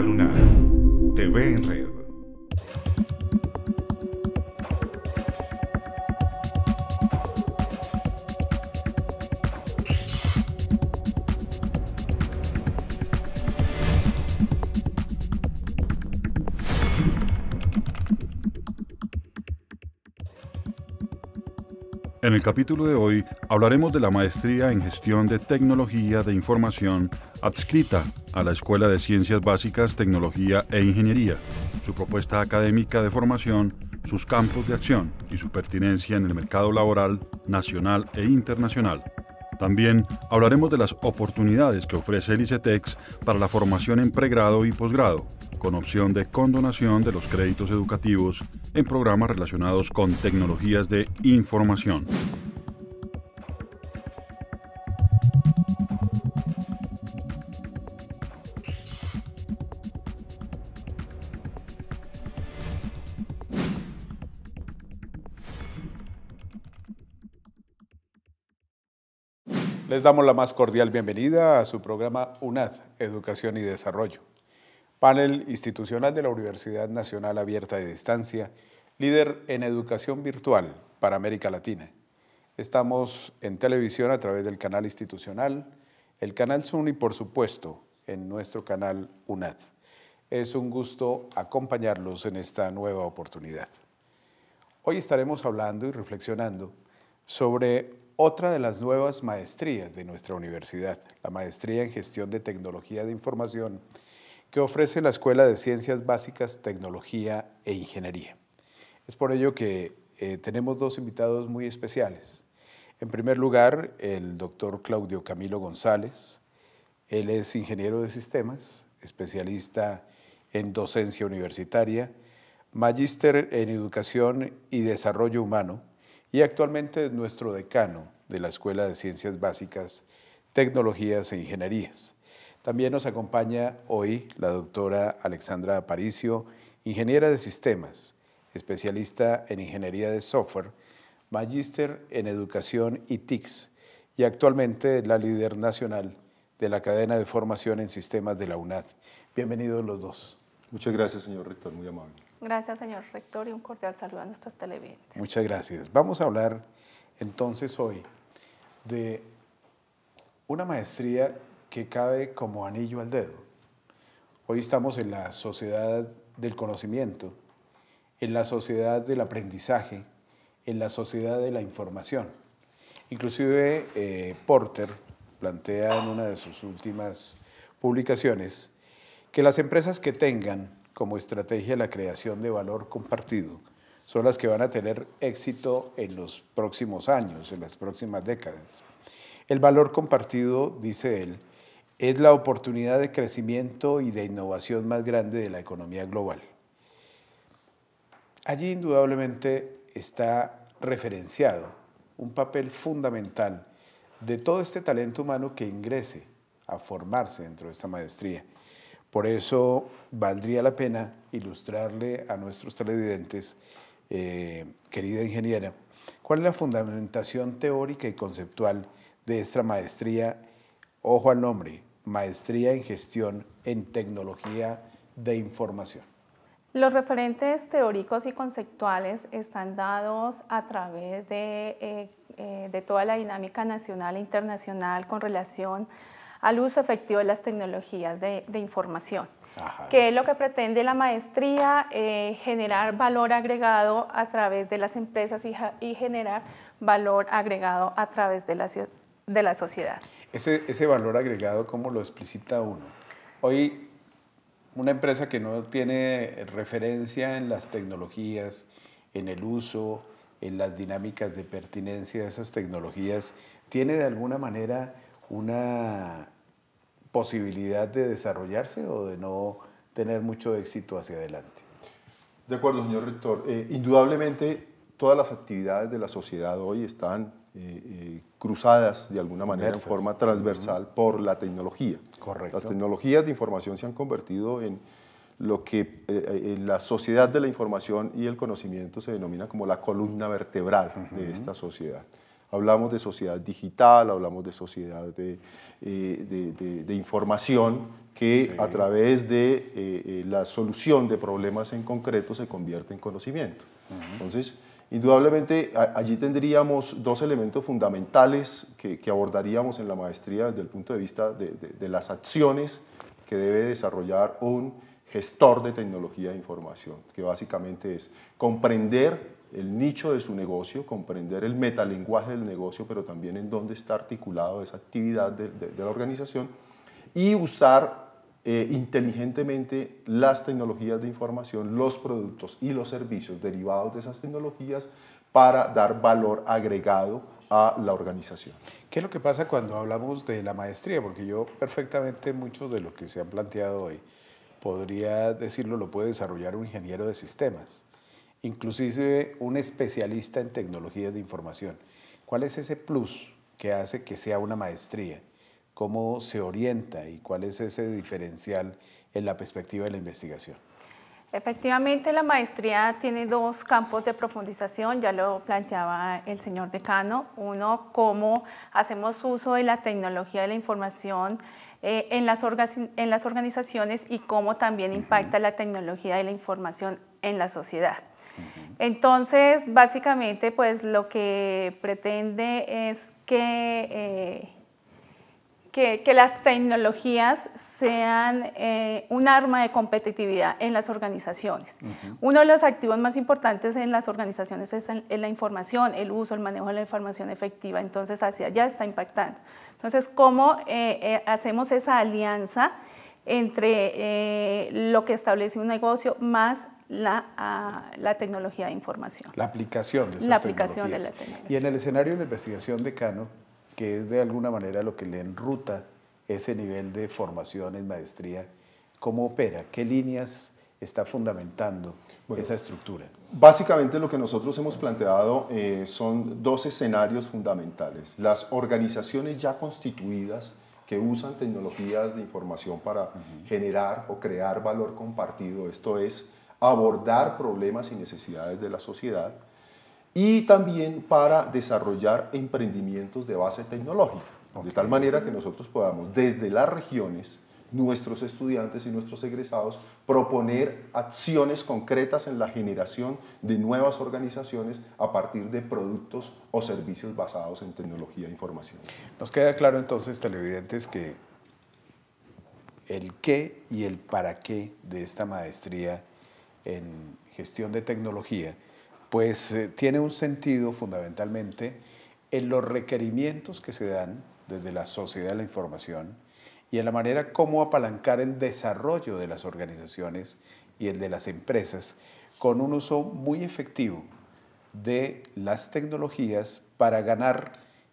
Luna. En el capítulo de hoy hablaremos de la maestría en gestión de tecnología de información adscrita a la Escuela de Ciencias Básicas, Tecnología e Ingeniería, su propuesta académica de formación, sus campos de acción y su pertinencia en el mercado laboral nacional e internacional. También hablaremos de las oportunidades que ofrece el ICETEX para la formación en pregrado y posgrado con opción de condonación de los créditos educativos en programas relacionados con tecnologías de información. Les damos la más cordial bienvenida a su programa UNAD, Educación y Desarrollo panel institucional de la Universidad Nacional Abierta de Distancia, líder en educación virtual para América Latina. Estamos en televisión a través del canal institucional, el canal y por supuesto, en nuestro canal UNAD. Es un gusto acompañarlos en esta nueva oportunidad. Hoy estaremos hablando y reflexionando sobre otra de las nuevas maestrías de nuestra universidad, la maestría en gestión de tecnología de información que ofrece la Escuela de Ciencias Básicas, Tecnología e Ingeniería. Es por ello que eh, tenemos dos invitados muy especiales. En primer lugar, el doctor Claudio Camilo González. Él es ingeniero de sistemas, especialista en docencia universitaria, magíster en educación y desarrollo humano y actualmente es nuestro decano de la Escuela de Ciencias Básicas, Tecnologías e Ingenierías. También nos acompaña hoy la doctora Alexandra Aparicio, ingeniera de sistemas, especialista en ingeniería de software, magíster en educación y TICS y actualmente la líder nacional de la cadena de formación en sistemas de la UNAD. Bienvenidos los dos. Muchas gracias, señor rector, muy amable. Gracias, señor rector, y un cordial saludo a nuestros televidentes. Muchas gracias. Vamos a hablar entonces hoy de una maestría que cabe como anillo al dedo. Hoy estamos en la sociedad del conocimiento, en la sociedad del aprendizaje, en la sociedad de la información. Inclusive eh, Porter plantea en una de sus últimas publicaciones que las empresas que tengan como estrategia la creación de valor compartido son las que van a tener éxito en los próximos años, en las próximas décadas. El valor compartido, dice él, es la oportunidad de crecimiento y de innovación más grande de la economía global. Allí indudablemente está referenciado un papel fundamental de todo este talento humano que ingrese a formarse dentro de esta maestría. Por eso valdría la pena ilustrarle a nuestros televidentes, eh, querida ingeniera, cuál es la fundamentación teórica y conceptual de esta maestría, ojo al nombre, maestría en gestión en tecnología de información. Los referentes teóricos y conceptuales están dados a través de, eh, eh, toda la dinámica nacional e internacional con relación al uso efectivo de las tecnologías de, información, que es lo que pretende la maestría, eh, generar valor agregado a través de las empresas y, generar valor agregado a través de la sociedad. Ese, ese valor agregado, ¿cómo lo explicita uno? Hoy, una empresa que no tiene referencia en las tecnologías, en el uso, en las dinámicas de pertinencia de esas tecnologías, ¿tiene de alguna manera una posibilidad de desarrollarse o de no tener mucho éxito hacia adelante? De acuerdo, señor rector. Eh, indudablemente, todas las actividades de la sociedad hoy están eh, eh, cruzadas de alguna manera en forma transversal por la tecnología. Correcto. Las tecnologías de información se han convertido en lo que eh, en la sociedad de la información y el conocimiento se denomina como la columna vertebral de esta sociedad. Hablamos de sociedad digital, hablamos de sociedad de, información que a través de la solución de problemas en concreto se convierte en conocimiento. Entonces, Indudablemente allí tendríamos dos elementos fundamentales que, abordaríamos en la maestría desde el punto de vista de, las acciones que debe desarrollar un gestor de tecnología de información, que básicamente es comprender el nicho de su negocio, comprender el metalenguaje del negocio, pero también en dónde está articulado esa actividad de, de la organización y usar eh, inteligentemente las tecnologías de información, los productos y los servicios derivados de esas tecnologías para dar valor agregado a la organización. ¿Qué es lo que pasa cuando hablamos de la maestría? Porque yo perfectamente muchos de lo que se han planteado hoy podría decirlo, lo puede desarrollar un ingeniero de sistemas, inclusive un especialista en tecnologías de información. ¿Cuál es ese plus que hace que sea una maestría? cómo se orienta y cuál es ese diferencial en la perspectiva de la investigación. Efectivamente, la maestría tiene dos campos de profundización, ya lo planteaba el señor decano. Uno, cómo hacemos uso de la tecnología de la información eh, en, las en, las organizaciones y cómo también impacta la tecnología de la información en la sociedad. Entonces, básicamente, pues lo que pretende es que... Eh, que, las tecnologías sean eh, un arma de competitividad en las organizaciones. Uno de los activos más importantes en las organizaciones es la información, el uso, el manejo de la información efectiva, entonces hacia ya está impactando. Entonces, ¿cómo eh, eh, hacemos esa alianza entre lo que establece un negocio más la, ah, tecnología de información. La aplicación de esas la aplicación tecnología. Y en el escenario de investigación de Cano, que es de alguna manera lo que le enruta ese nivel de formación en maestría, cómo opera, qué líneas está fundamentando esa estructura. Básicamente lo que nosotros hemos planteado eh, son dos escenarios fundamentales. Las organizaciones ya constituidas que usan tecnologías de información para generar o crear valor compartido, esto es, abordar problemas y necesidades de la sociedad y también para desarrollar emprendimientos de base tecnológica, de tal manera que nosotros podamos desde las regiones nuestros estudiantes y nuestros egresados proponer acciones concretas en la generación de nuevas organizaciones a partir de productos o servicios basados en tecnología e información. Nos queda claro entonces, televidentes, que el qué y el para qué de esta maestría en gestión de tecnología pues eh, tiene un sentido fundamentalmente en los requerimientos que se dan desde la sociedad de la información y en la manera como apalancar el desarrollo de las organizaciones y el de las empresas con un uso muy efectivo de las tecnologías para ganar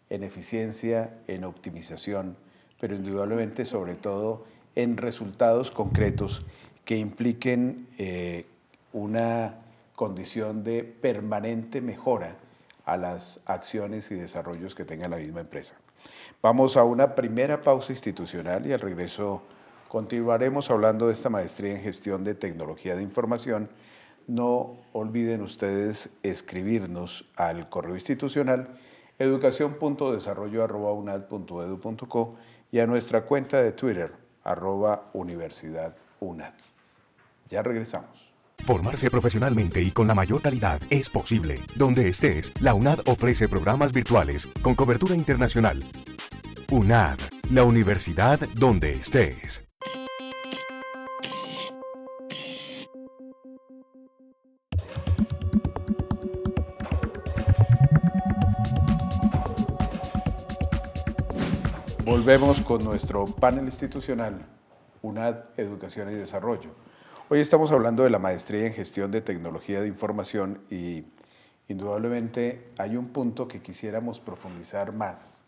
en eficiencia, en optimización, pero indudablemente sobre todo en resultados concretos que impliquen eh, una condición de permanente mejora a las acciones y desarrollos que tenga la misma empresa. Vamos a una primera pausa institucional y al regreso continuaremos hablando de esta maestría en gestión de tecnología de información. No olviden ustedes escribirnos al correo institucional educación.desarrollo.unad.edu.co y a nuestra cuenta de Twitter, arroba Universidad Ya regresamos. Formarse profesionalmente y con la mayor calidad es posible. Donde estés, la UNAD ofrece programas virtuales con cobertura internacional. UNAD, la universidad donde estés. Volvemos con nuestro panel institucional, UNAD Educación y Desarrollo. Hoy estamos hablando de la maestría en gestión de tecnología de información y indudablemente hay un punto que quisiéramos profundizar más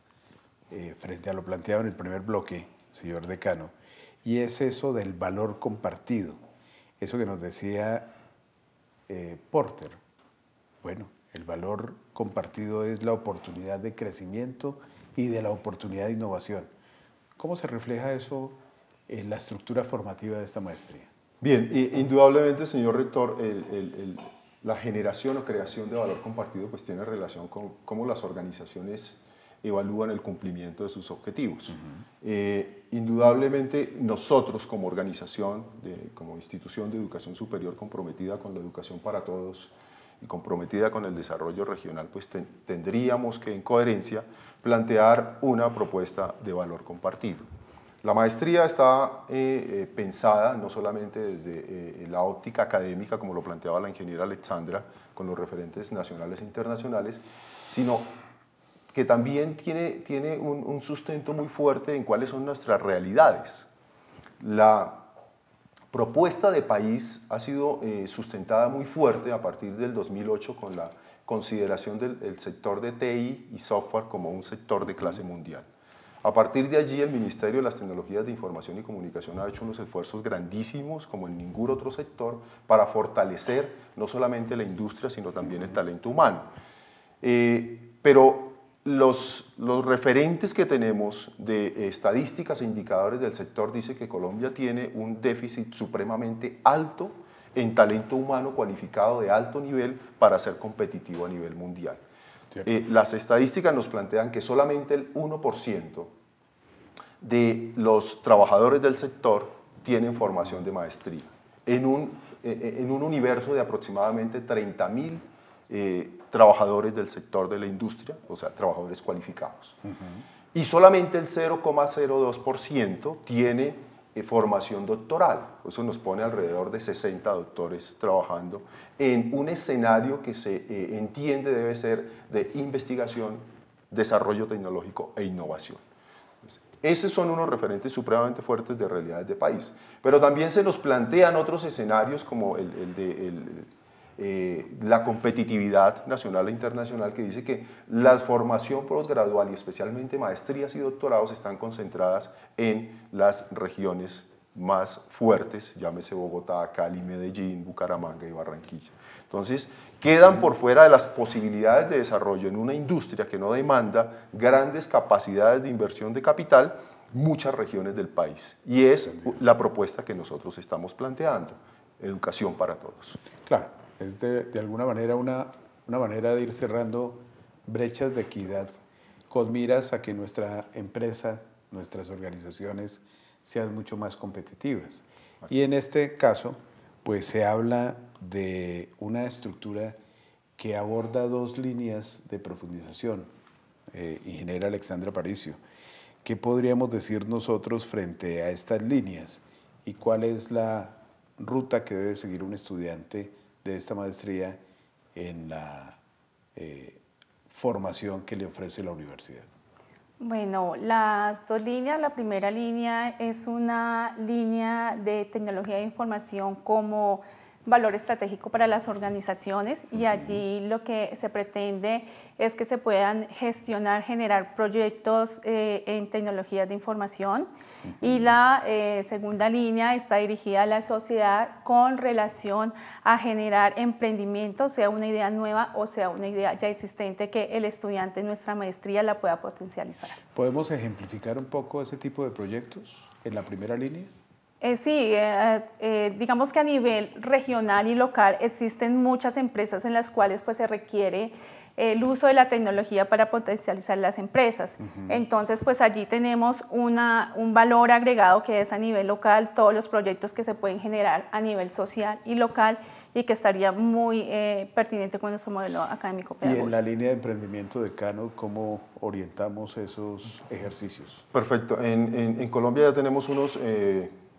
eh, frente a lo planteado en el primer bloque, señor decano, y es eso del valor compartido, eso que nos decía eh, Porter. Bueno, el valor compartido es la oportunidad de crecimiento y de la oportunidad de innovación. ¿Cómo se refleja eso en la estructura formativa de esta maestría? Bien, indudablemente, señor rector, la generación o creación de valor compartido pues tiene relación con cómo las organizaciones evalúan el cumplimiento de sus objetivos. Eh, indudablemente nosotros como organización, como institución de educación superior comprometida con la educación para todos y comprometida con el desarrollo regional, pues tendríamos que en coherencia plantear una propuesta de valor compartido. La maestría está eh, eh, pensada no solamente desde eh, la óptica académica, como lo planteaba la ingeniera Alexandra, con los referentes nacionales e internacionales, sino que también tiene, tiene un, sustento muy fuerte en cuáles son nuestras realidades. La propuesta de país ha sido sustentada muy fuerte a partir del 2008 con la consideración del sector de TI y software como un sector de clase mundial. A partir de allí, el Ministerio de las Tecnologías de Información y Comunicación ha hecho unos esfuerzos grandísimos, como en ningún otro sector, para fortalecer no solamente la industria, sino también el talento humano. Eh, pero los, referentes que tenemos de estadísticas e indicadores del sector dicen que Colombia tiene un déficit supremamente alto en talento humano cualificado de alto nivel para ser competitivo a nivel mundial. Eh, las estadísticas nos plantean que solamente el 1% de los trabajadores del sector tienen formación de maestría en un, eh, eh, universo de aproximadamente 30.000 eh, trabajadores del sector de la industria, o sea, trabajadores cualificados. Y solamente el 0,02% tiene formación doctoral. Eso nos pone alrededor de 60 doctores trabajando en un escenario que se entiende debe ser de investigación, desarrollo tecnológico e innovación. Esos son unos referentes supremamente fuertes de realidades de país. Pero también se nos plantean otros escenarios como el, de eh, la competitividad nacional e internacional que dice que la formación postgradual y especialmente maestrías y doctorados están concentradas en las regiones más fuertes, llámese Bogotá, Cali, Medellín, Bucaramanga y Barranquilla. Entonces, quedan por fuera de las posibilidades de desarrollo en una industria que no demanda grandes capacidades de inversión de capital muchas regiones del país. Y es la propuesta que nosotros estamos planteando, educación para todos. Claro, es de, de alguna manera una, una manera de ir cerrando brechas de equidad con miras a que nuestra empresa, nuestras organizaciones, sean mucho más competitivas. Y en este caso, pues se habla de una estructura que aborda dos líneas de profundización, eh, ingeniera Alexandra Paricio. ¿Qué podríamos decir nosotros frente a estas líneas y cuál es la ruta que debe seguir un estudiante de esta maestría en la eh, formación que le ofrece la universidad? Bueno, las dos líneas, la primera línea es una línea de tecnología de información como valor estratégico para las organizaciones y allí lo que se pretende es que se puedan gestionar, generar proyectos eh, en tecnologías de información y la eh, segunda línea está dirigida a la sociedad con relación a generar emprendimiento, sea una idea nueva o sea una idea ya existente que el estudiante en nuestra maestría la pueda potencializar. ¿Podemos ejemplificar un poco ese tipo de proyectos en la primera línea? Eh, sí, eh, eh, digamos que a nivel regional y local existen muchas empresas en las cuales pues, se requiere el uso de la tecnología para potencializar las empresas. Entonces, pues allí tenemos una, un valor agregado que es a nivel local, todos los proyectos que se pueden generar a nivel social y local y que estaría muy pertinente con nuestro modelo académico. Y en la línea de emprendimiento de Cano, ¿cómo orientamos esos ejercicios? Perfecto. En, Colombia ya tenemos unos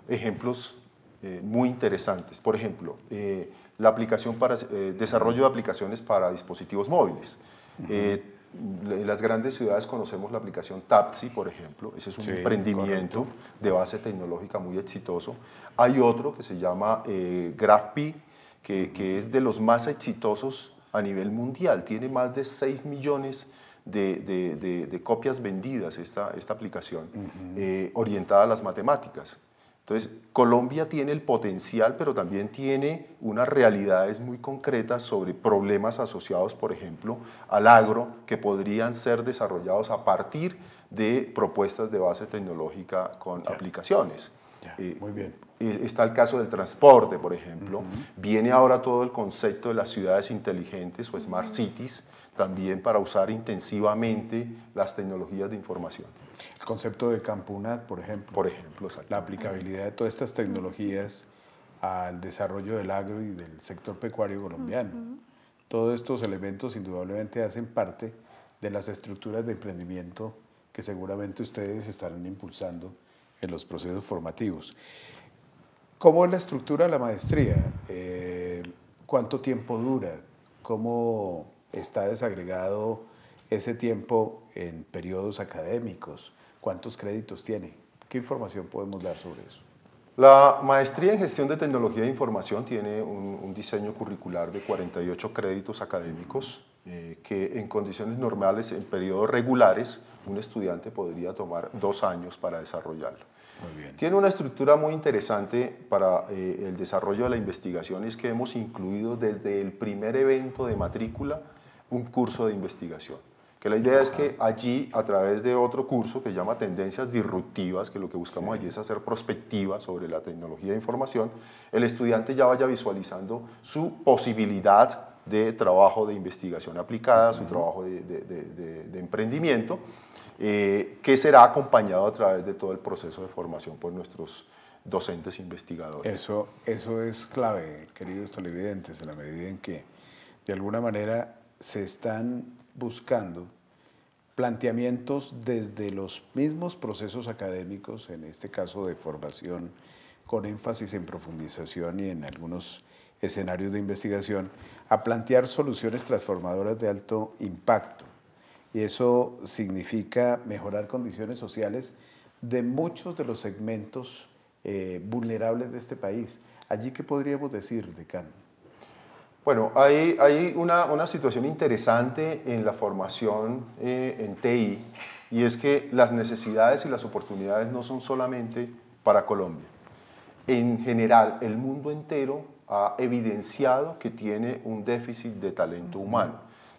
ejemplos eh, muy interesantes. Por ejemplo, eh, la aplicación para, eh, desarrollo de aplicaciones para dispositivos móviles. Eh, en las grandes ciudades conocemos la aplicación Tapsi, por ejemplo. Ese es un emprendimiento de base tecnológica muy exitoso. Hay otro que se llama GraphP, que, que, es de los más exitosos a nivel mundial. Tiene más de 6 millones de, copias vendidas esta, esta aplicación orientada a las matemáticas. Entonces, Colombia tiene el potencial, pero también tiene unas realidades muy concretas sobre problemas asociados, por ejemplo, al agro, que podrían ser desarrollados a partir de propuestas de base tecnológica con aplicaciones. Eh, muy bien. Eh, está el caso del transporte, por ejemplo. Viene ahora todo el concepto de las ciudades inteligentes o smart cities, también para usar intensivamente las tecnologías de información. El concepto de Campunat, por ejemplo. Por ejemplo, La aplicabilidad de todas estas tecnologías al desarrollo del agro y del sector pecuario colombiano. Todos estos elementos indudablemente hacen parte de las estructuras de emprendimiento que seguramente ustedes estarán impulsando en los procesos formativos. ¿Cómo es la estructura de la maestría? Eh, ¿Cuánto tiempo dura? ¿Cómo está desagregado ese tiempo en periodos académicos? ¿Cuántos créditos tiene? ¿Qué información podemos dar sobre eso? La maestría en gestión de tecnología de información tiene un, diseño curricular de 48 créditos académicos eh, que en condiciones normales, en periodos regulares, un estudiante podría tomar dos años para desarrollarlo. Tiene una estructura muy interesante para eh, el desarrollo de la investigación es que hemos incluido desde el primer evento de matrícula un curso de investigación la idea es que allí, a través de otro curso que llama Tendencias Disruptivas, que lo que buscamos allí es hacer prospectiva sobre la tecnología de información, el estudiante ya vaya visualizando su posibilidad de trabajo de investigación aplicada, su trabajo de, emprendimiento, eh, que será acompañado a través de todo el proceso de formación por nuestros docentes investigadores. Eso, eso es clave, queridos televidentes, en la medida en que de alguna manera se están buscando planteamientos desde los mismos procesos académicos, en este caso de formación con énfasis en profundización y en algunos escenarios de investigación, a plantear soluciones transformadoras de alto impacto. Y eso significa mejorar condiciones sociales de muchos de los segmentos eh, vulnerables de este país. Allí, ¿qué podríamos decir, decano? Bueno, hay, una, situación interesante en la formación eh, en TI y es que las necesidades y las oportunidades no son solamente para Colombia. En general, el mundo entero ha evidenciado que tiene un déficit de talento humano,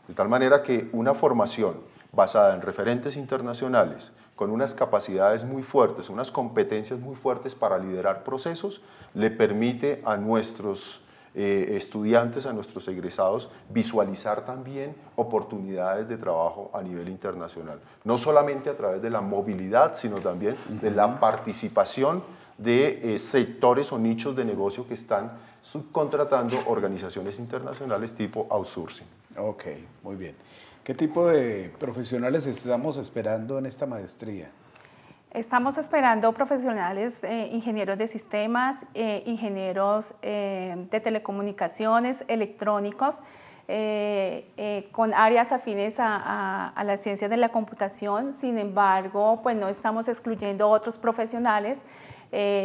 de tal manera que una formación basada en referentes internacionales, con unas capacidades muy fuertes, unas competencias muy fuertes para liderar procesos, le permite a nuestros eh, estudiantes, a nuestros egresados, visualizar también oportunidades de trabajo a nivel internacional. No solamente a través de la movilidad, sino también de la participación de eh, sectores o nichos de negocio que están subcontratando organizaciones internacionales tipo outsourcing. Ok, muy bien. ¿Qué tipo de profesionales estamos esperando en esta maestría? Estamos esperando profesionales, eh, ingenieros de sistemas, eh, ingenieros eh, de telecomunicaciones, electrónicos, con áreas afines a, la ciencia de la computación. Sin embargo, pues no estamos excluyendo otros profesionales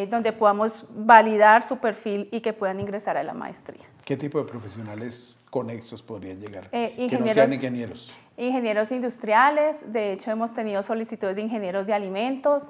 donde podamos validar su perfil y que puedan ingresar a la maestría. ¿Qué tipo de profesionales conexos podrían llegar? que no sean ingenieros ingenieros industriales, de hecho hemos tenido solicitudes de ingenieros de alimentos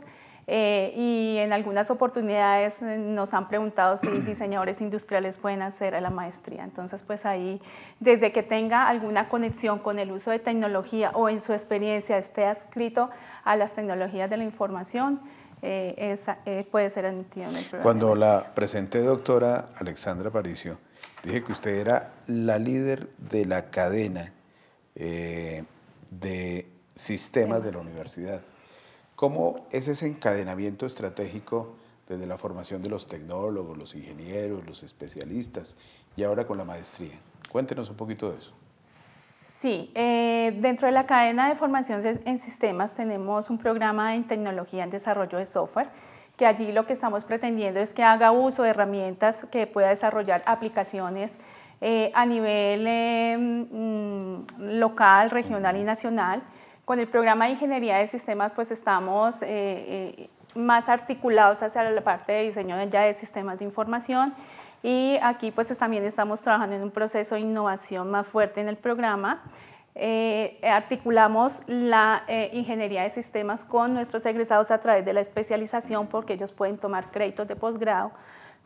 eh, y en algunas oportunidades eh, nos han preguntado si diseñadores industriales pueden hacer la maestría. Entonces, pues ahí, desde que tenga alguna conexión con el uso de tecnología o en su experiencia esté adscrito a las tecnologías de la información, eh, puede ser admitido en el programa. Cuando la presenté, doctora Alexandra Paricio, dije que usted era la líder de la cadena eh, de sistemas de la universidad. ¿Cómo es ese encadenamiento estratégico desde la formación de los tecnólogos, los ingenieros, los especialistas y ahora con la maestría? Cuéntenos un poquito de eso. Sí, eh, dentro de la cadena de formación en sistemas tenemos un programa en tecnología en desarrollo de software, que allí lo que estamos pretendiendo es que haga uso de herramientas que pueda desarrollar aplicaciones eh, a nivel eh, mm, local, regional y nacional. Con el programa de ingeniería de sistemas pues estamos eh, más articulados hacia la parte de diseño ya de sistemas de información y aquí pues también estamos trabajando en un proceso de innovación más fuerte en el programa. articulamos la ingeniería de sistemas con nuestros egresados a través de la especialización porque ellos pueden tomar créditos de posgrado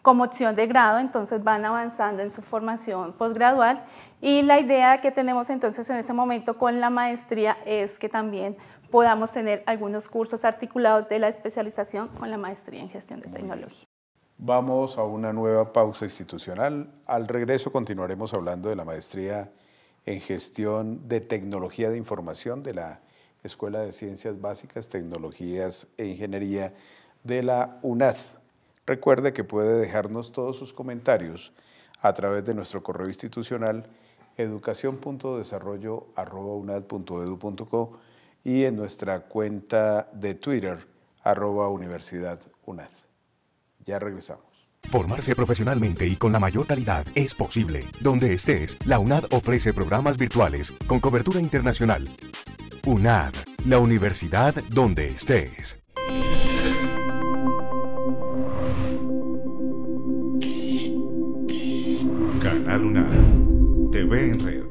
como opción de grado, entonces van avanzando en su formación posgradual y la idea que tenemos entonces en ese momento con la maestría es que también podamos tener algunos cursos articulados de la especialización con la maestría en gestión de tecnología. Vamos a una nueva pausa institucional. Al regreso continuaremos hablando de la maestría en gestión de tecnología de información de la Escuela de Ciencias Básicas, Tecnologías e Ingeniería de la UNAD. Recuerde que puede dejarnos todos sus comentarios a través de nuestro correo institucional educación.desarrollo.unad.edu.co y en nuestra cuenta de Twitter, arroba Universidad UNAD. Ya regresamos. Formarse profesionalmente y con la mayor calidad es posible. Donde estés, la UNAD ofrece programas virtuales con cobertura internacional. UNAD, la universidad donde estés. Canal TV en Red.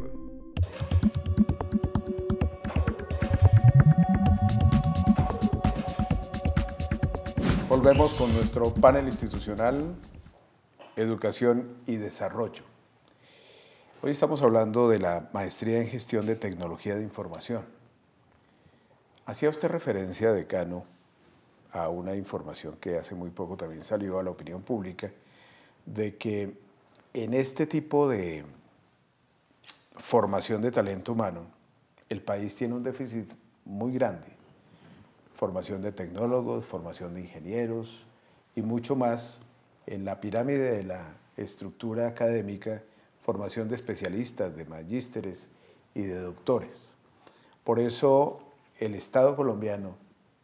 Volvemos con nuestro panel institucional, Educación y Desarrollo. Hoy estamos hablando de la maestría en gestión de tecnología de información. Hacía usted referencia, decano, a una información que hace muy poco también salió a la opinión pública de que en este tipo de formación de talento humano, el país tiene un déficit muy grande. Formación de tecnólogos, formación de ingenieros y mucho más en la pirámide de la estructura académica, formación de especialistas, de magísteres y de doctores. Por eso el Estado colombiano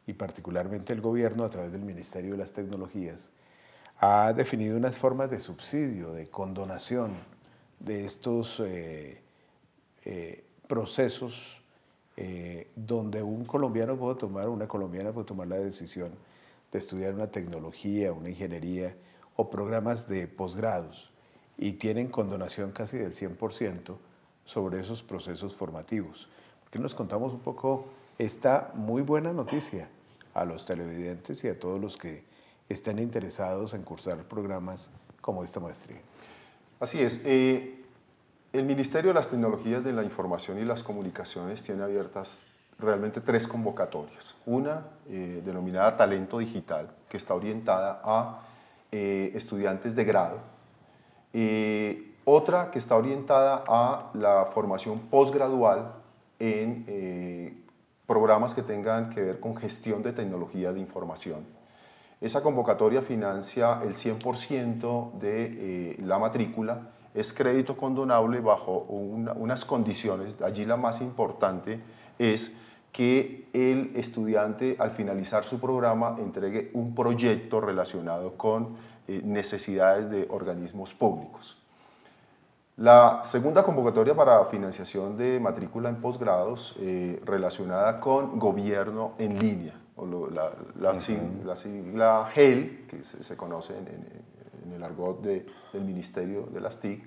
y particularmente el gobierno a través del Ministerio de las Tecnologías ha definido unas formas de subsidio, de condonación de estos eh, eh, procesos eh, donde un colombiano puede tomar, una colombiana puede tomar la decisión de estudiar una tecnología, una ingeniería o programas de posgrados y tienen condonación casi del 100% sobre esos procesos formativos. qué nos contamos un poco esta muy buena noticia a los televidentes y a todos los que estén interesados en cursar programas como esta maestría. Así es. Eh, el Ministerio de las Tecnologías de la Información y las Comunicaciones tiene abiertas realmente tres convocatorias. Una eh, denominada Talento Digital, que está orientada a eh, estudiantes de grado. otra que está orientada a la formación posgradual en programas que tengan que ver con gestión de tecnología de información esa convocatoria financia el 100% de eh, la matrícula, es crédito condonable bajo unas condiciones, allí la más importante es que el estudiante al finalizar su programa entregue un proyecto relacionado con eh, necesidades de organismos públicos. La segunda convocatoria para financiación de matrícula en posgrados eh, relacionada con gobierno en línea o la, la, sigla, GEL, que se, conoce en, el argot del Ministerio de las TIC.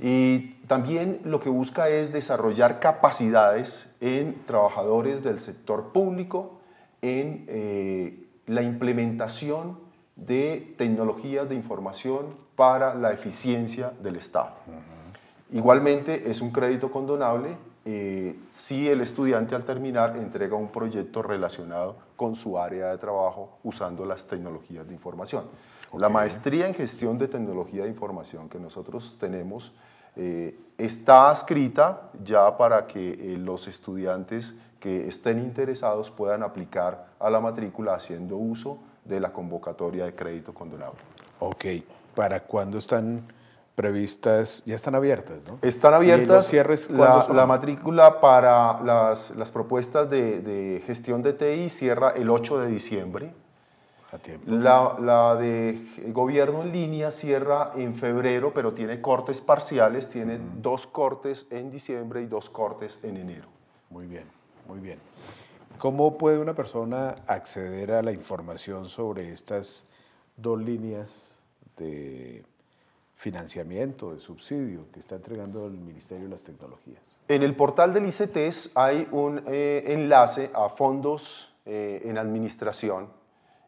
Y también lo que busca es desarrollar capacidades en trabajadores del sector público, en eh, la implementación de tecnologías de información para la eficiencia del Estado. Igualmente es un crédito condonable eh, si el estudiante al terminar entrega un proyecto relacionado con su área de trabajo usando las tecnologías de información. La maestría en gestión de tecnología de información que nosotros tenemos eh, está adscrita ya para que eh, los estudiantes que estén interesados puedan aplicar a la matrícula haciendo uso de la convocatoria de crédito condonable. Ok, ¿para cuándo están previstas, ya están abiertas, ¿no? Están abiertas. ¿Y los cierres la, la matrícula para las, las propuestas de, de, gestión de TI cierra el 8 de diciembre. A tiempo. La, la de gobierno en línea cierra en febrero, pero tiene cortes parciales, tiene dos cortes en diciembre y dos cortes en enero. Muy bien, muy bien. ¿Cómo puede una persona acceder a la información sobre estas dos líneas de financiamiento, de subsidio que está entregando el Ministerio de las Tecnologías. En el portal del ICTES hay un eh, enlace a fondos eh, en administración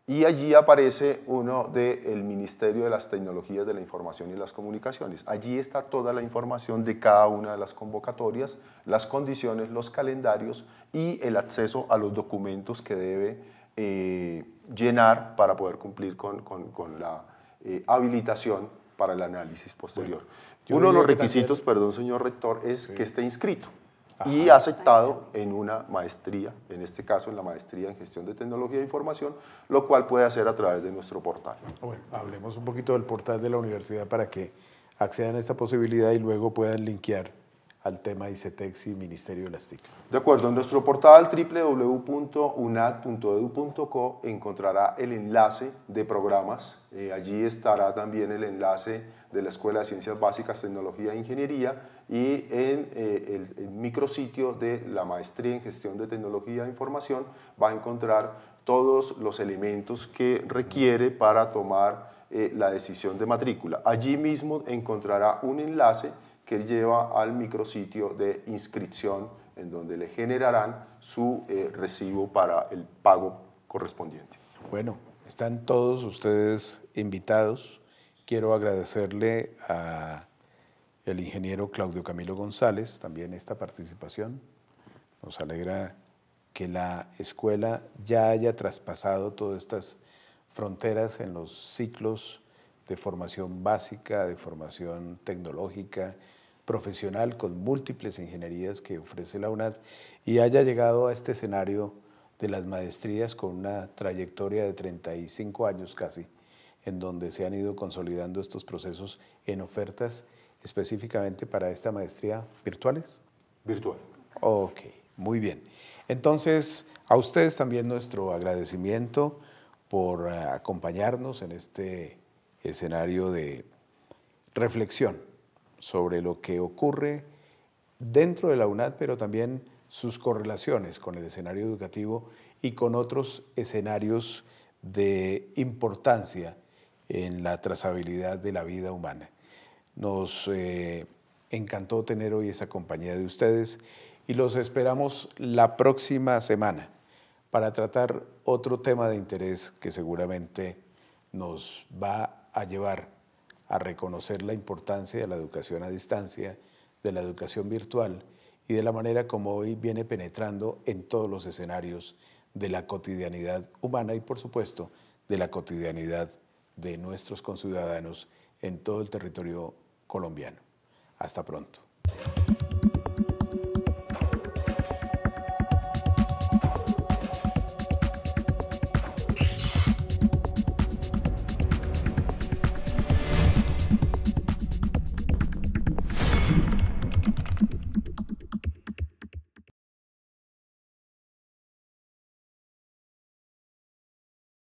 y allí aparece uno del Ministerio de las Tecnologías de la Información y las Comunicaciones. Allí está toda la información de cada una de las convocatorias, las condiciones, los calendarios y el acceso a los documentos que debe eh, llenar para poder cumplir con la habilitación para el análisis posterior. Uno de los requisitos, perdón, señor rector, es que esté inscrito y aceptado en una maestría, en este caso en la maestría en gestión de tecnología e información, lo cual puede hacer a través de nuestro portal. Bueno, hablemos un poquito del portal de la universidad para que accedan a esta posibilidad y luego puedan linkear al tema de ICETEX y Ministerio de las TICs. De acuerdo, en nuestro portal www.unad.edu.co encontrará el enlace de programas. Eh, allí estará también el enlace de la Escuela de Ciencias Básicas, Tecnología e Ingeniería y en eh, el, micrositio de la Maestría en Gestión de Tecnología e Información va a encontrar todos los elementos que requiere para tomar eh, la decisión de matrícula. Allí mismo encontrará un enlace que lleva al micrositio de inscripción en donde le generarán su eh, recibo para el pago correspondiente. Bueno, están todos ustedes invitados. Quiero agradecerle al ingeniero Claudio Camilo González también esta participación. Nos alegra que la escuela ya haya traspasado todas estas fronteras en los ciclos de formación básica, de formación tecnológica, profesional con múltiples ingenierías que ofrece la UNAD y haya llegado a este escenario de las maestrías con una trayectoria de 35 años casi, en donde se han ido consolidando estos procesos en ofertas específicamente para esta maestría virtuales? Virtual. Ok, muy bien. Entonces, a ustedes también nuestro agradecimiento por eh, acompañarnos en este escenario de reflexión sobre lo que ocurre dentro de la UNAD, pero también sus correlaciones con el escenario educativo y con otros escenarios de importancia en la trazabilidad de la vida humana. Nos eh, encantó tener hoy esa compañía de ustedes y los esperamos la próxima semana para tratar otro tema de interés que seguramente nos va a llevar a reconocer la importancia de la educación a distancia, de la educación virtual y de la manera como hoy viene penetrando en todos los escenarios de la cotidianidad humana y por supuesto de la cotidianidad de nuestros conciudadanos en todo el territorio colombiano. Hasta pronto.